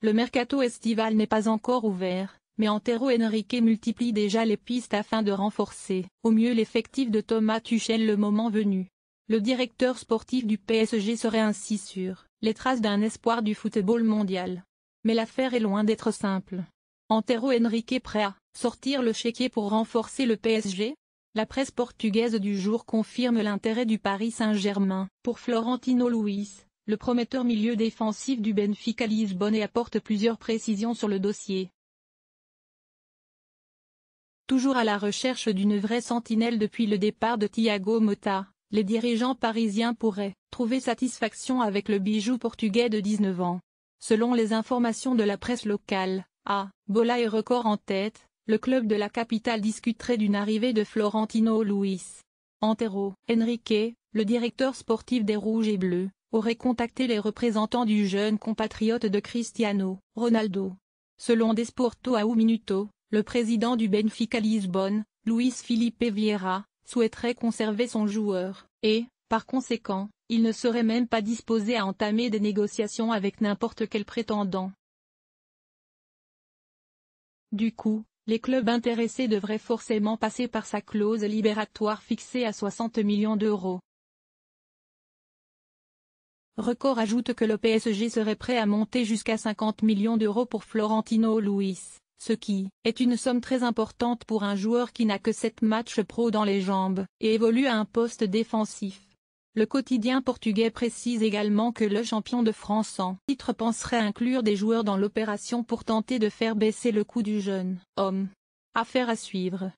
Le mercato estival n'est pas encore ouvert, mais Antero Henrique multiplie déjà les pistes afin de renforcer au mieux l'effectif de Thomas Tuchel le moment venu. Le directeur sportif du PSG serait ainsi sûr les traces d'un espoir du football mondial. Mais l'affaire est loin d'être simple. Antero Henrique prêt à sortir le chéquier pour renforcer le PSG La presse portugaise du jour confirme l'intérêt du Paris Saint-Germain pour Florentino Luis, le prometteur milieu défensif du Benfica Lisbonne et apporte plusieurs précisions sur le dossier. Toujours à la recherche d'une vraie sentinelle depuis le départ de Thiago Motta, les dirigeants parisiens pourraient trouver satisfaction avec le bijou portugais de 19 ans. Selon les informations de la presse locale, à Bola et record en tête, le club de la capitale discuterait d'une arrivée de Florentino Luis. Antero, Enrique, le directeur sportif des Rouges et Bleus, aurait contacté les représentants du jeune compatriote de Cristiano Ronaldo. Selon Desporto a Minuto, le président du Benfica Lisbonne, Luis Felipe Vieira, souhaiterait conserver son joueur, et, par conséquent, il ne serait même pas disposé à entamer des négociations avec n'importe quel prétendant. Du coup, les clubs intéressés devraient forcément passer par sa clause libératoire fixée à 60 millions d'euros. Record ajoute que le PSG serait prêt à monter jusqu'à 50 millions d'euros pour Florentino Luis, ce qui est une somme très importante pour un joueur qui n'a que 7 matchs pro dans les jambes et évolue à un poste défensif. Le quotidien portugais précise également que le champion de France en titre penserait inclure des joueurs dans l'opération pour tenter de faire baisser le coût du jeune homme. Affaire à suivre.